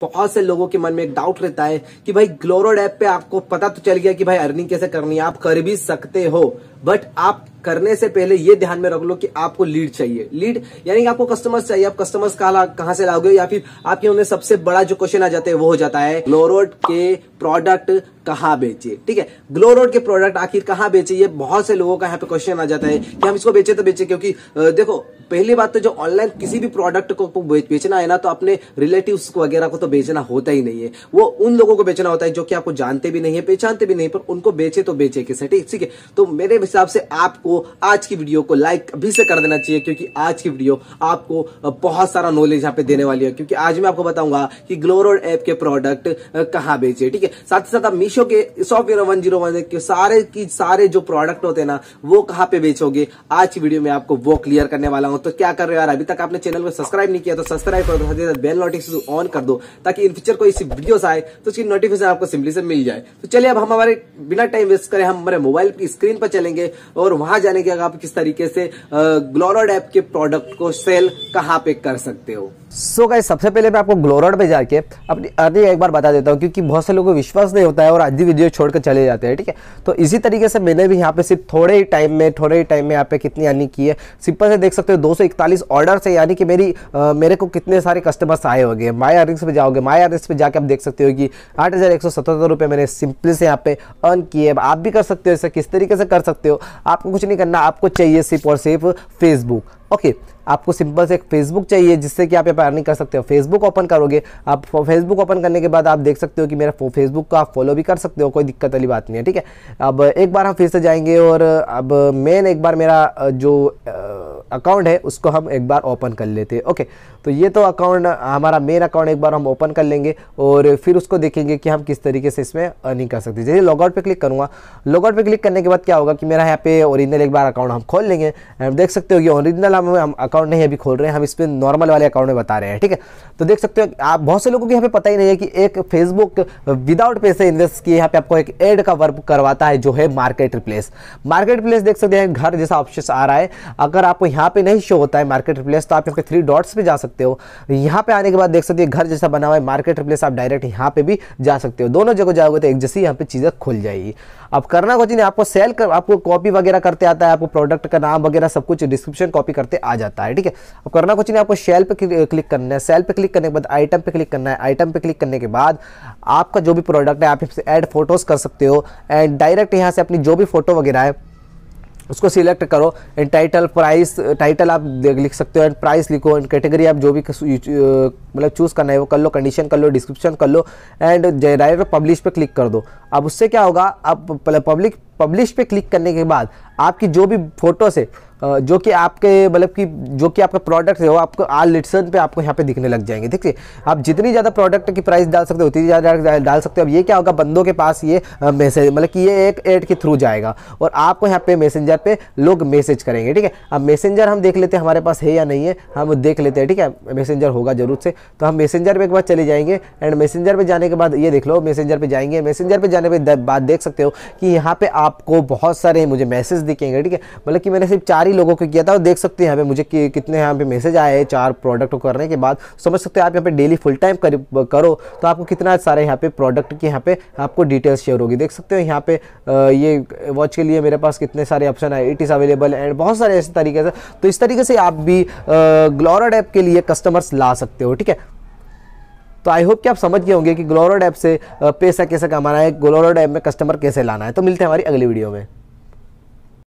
तो बहुत से लोगों के मन में एक डाउट रहता है कि भाई ग्लोरोड ऐप पे आपको पता तो चल गया कि भाई अर्निंग कैसे करनी है आप कर भी सकते हो बट आप करने से पहले ये ध्यान में रख लो कि आपको लीड चाहिए लीड यानी कि आपको कस्टमर्स चाहिए आप कस्टमर्स कहां से लाओगे या फिर आपके उन्हें सबसे बड़ा जो क्वेश्चन आ जाता है वो हो जाता है ग्लोरोड के प्रोडक्ट कहाँ बेचे ठीक है ग्लोरोड के प्रोडक्ट आखिर कहाँ बेचे ये बहुत से लोगों का यहाँ पे क्वेश्चन आ जाता है कि हम इसको बेचे तो बेचे क्योंकि देखो पहली बात तो जो ऑनलाइन किसी भी प्रोडक्ट को बेचना है ना तो अपने रिलेटिव वगैरह को तो बेचना होता ही नहीं है वो उन लोगों को बेचना होता है जो कि आपको जानते भी नहीं है पहचानते भी नहीं पर उनको बेचे तो बेचे कैसे ठीक है तो मेरे हिसाब से आपको आज की वीडियो को लाइक अभी से कर देना चाहिए क्योंकि आज की वीडियो आपको बहुत सारा नॉलेज यहाँ पे देने वाली है क्योंकि आज मैं आपको बताऊंगा कि ग्लोरोड ऐप के प्रोडक्ट कहाँ बेचे ठीक है साथ ही साथ आप मीशो के सॉफ्टवेयर वन जीरो वन के सारे की सारे जो प्रोडक्ट होते हैं ना वो कहाँ पे बेचोगे आज की वीडियो में आपको वो क्लियर करने वाला हूँ तो क्या कर रहे हो यार अभी तक आपने चैनल को सब्सक्राइब नहीं किया तो सब्सक्राइब कर दो बेल नोटिफिकेशन ऑन कर दो ताकि इन फ्यूचर कोई वीडियो आए तो उसकी नोटिफिकेशन आपको सिंपली से मिल जाए तो चलिए अब हमारे बिना टाइम वेस्ट करें हम हमारे मोबाइल की स्क्रीन पर चलेंगे जाएंगे और वहां जाने के आप किस तरीके से ग्लोरड ऐप के प्रोडक्ट को सेल कहाँ पे कर सकते हो सो so सबसे पहले मैं आपको ग्लोरड पे जाके अपनी अर्निंग एक बार बता देता हूँ क्योंकि बहुत से लोगों को विश्वास नहीं होता है और आधी वीडियो छोड़कर चले जाते हैं ठीक है थीके? तो इसी तरीके से मैंने भी यहाँ पे सिर्फ थोड़े ही टाइम में थोड़े ही टाइम में यहाँ पे कितनी अर्निंग की है सिंपल से देख सकते हो दो ऑर्डर है यानी कि मेरी आ, मेरे को कितने सारे कस्टमर्स आए हो गए माई अर्निंग्स पे जाओगे माई अर्निंग्स पे जाके आप देख सकते हो कि आठ मैंने सिंपली से यहाँ पे अर्न किए आप भी कर सकते हो इसे किस तरीके से कर सकते हो सकते हो आपको कुछ नहीं करना आपको चाहिए सिर्फ और सिर्फ फेसबुक ओके आपको सिंपल से एक फेसबुक चाहिए जिससे कि आप यहाँ पर अर्निंग कर सकते हो फेसबुक ओपन करोगे आप फेसबुक ओपन करने के बाद आप देख सकते हो कि मेरा फेसबुक को आप फॉलो भी कर सकते हो कोई दिक्कत वाली बात नहीं है ठीक है अब एक बार हम फिर से जाएंगे और अब मेन एक बार मेरा जो अकाउंट है उसको हम एक बार ओपन कर लेते हैं ओके तो ये तो अकाउंट हमारा मेन अकाउंट एक बार हम ओपन कर लेंगे और फिर उसको देखेंगे कि हम किस तरीके से इसमें अर्निंग कर सकते हैं जैसे लॉगआउट पर क्लिक करूँगा लॉगआउट पर क्लिक करने के बाद क्या होगा कि मेरा यहाँ पे ओरिजिनल एक बार अकाउंट हम खोल लेंगे देख सकते हो कि ओरिजिनल हम अकाउंट नहीं अभी खोल रहे हैं हम इस पर नॉर्मल वाले अकाउंट में बता रहे हैं ठीक है तो देख सकते हो आप बहुत से लोगों को यहाँ पे पता ही नहीं है कि एक फेसबुक विदाउट पैसे इन्वेस्ट किए यहाँ पे आपको एक एड का वर्क करवाता है जो है मार्केट रिप्लेस मार्केट प्लेस देख सकते हैं घर जैसा ऑप्शन आ रहा है अगर आपको यहाँ पे नहीं शो होता है मार्केट रिप्लेस तो आप यहाँ पे थ्री डॉट्स पे जा सकते हो यहाँ पे आने के बाद देख सकते घर जैसा बना हुआ है मार्केट रिप्लेस आप डायरेक्ट यहाँ पे भी जा सकते हो दोनों जगह जाओगे तो एक जैसी यहाँ पे चीज़ें खुल जाएगी अब करना कुछ नहीं आपको सेल कर आपको कॉपी वगैरह करते आता है आपको प्रोडक्ट का नाम वगैरह सब कुछ डिस्क्रिप्शन कॉपी करते आ जाता है सकता है ठीक है अब करना कुछ नहीं आपको सेल पे क्लिक करना है सेल पे क्लिक करने के बाद आइटम पे क्लिक करना है आइटम पे क्लिक करने के बाद आपका जो भी प्रोडक्ट है आप ऐड फोटोज़ कर सकते हो एंड डायरेक्ट यहाँ से अपनी जो भी फ़ोटो वगैरह है उसको सिलेक्ट करो एंड टाइटल प्राइस टाइटल आप लिख सकते हो एंड प्राइस लिखो एंड कैटेगरी आप जो भी मतलब चूज़ करना है वो कर लो कंडीशन कर लो डिस्क्रिप्शन कर लो एंड डायरेक्ट पब्लिश पे क्लिक कर दो अब उससे क्या होगा आप पब्लिक पब्लिश पे क्लिक करने के बाद आपकी जो भी फोटो से जो कि आपके मतलब कि जो कि आपका प्रोडक्ट है वो आपको आल लिटसन पे आपको यहाँ पे दिखने लग जाएंगे ठीक है आप जितनी ज़्यादा प्रोडक्ट की प्राइस डाल सकते हो उतनी ज़्यादा डाल सकते हो अब ये क्या होगा बंदों के पास ये मैसेज मतलब कि ये एक एड के थ्रू जाएगा और आपको यहाँ पे मैसेंजर पे लोग मैसेज करेंगे ठीक है अब मैसेंजर हम देख लेते हैं हमारे पास है या नहीं है हम देख लेते हैं ठीक है मैसेंजर होगा जरूर से तो हम मैसेंजर पर एक बार चले जाएंगे एंड मैसेंजर पर जाने के बाद ये देख लो मैसेंजर पर जाएंगे मैसेंजर पर जाने के बाद देख सकते हो कि यहाँ पर आपको बहुत सारे मुझे मैसेज दिखेंगे ठीक है मतलब कि मैंने सिर्फ चार ही लोगों को किया था और देख सकते हैं यहाँ पे मुझे कि, कितने यहाँ पे मैसेज आए हैं चार प्रोडक्ट को करने के बाद समझ सकते हैं आप यहाँ पे डेली फुल टाइम कर, करो तो आपको कितना सारे यहाँ पे प्रोडक्ट की यहाँ पे आपको डिटेल्स शेयर होगी देख सकते हो यहाँ पे ये वॉच के लिए मेरे पास कितने सारे ऑप्शन है इट इज़ अवेलेबल एंड बहुत सारे ऐसे तरीके से तो इस तरीके से आप भी ग्लोरड ऐप के लिए कस्टमर्स ला सकते हो ठीक है तो आई होप कि आप समझ गए होंगे कि ग्लोरोड ऐप से पैसा कैसे कमाना है ग्लोरोड ऐप में कस्टमर कैसे लाना है तो मिलते हैं हमारी अगली वीडियो में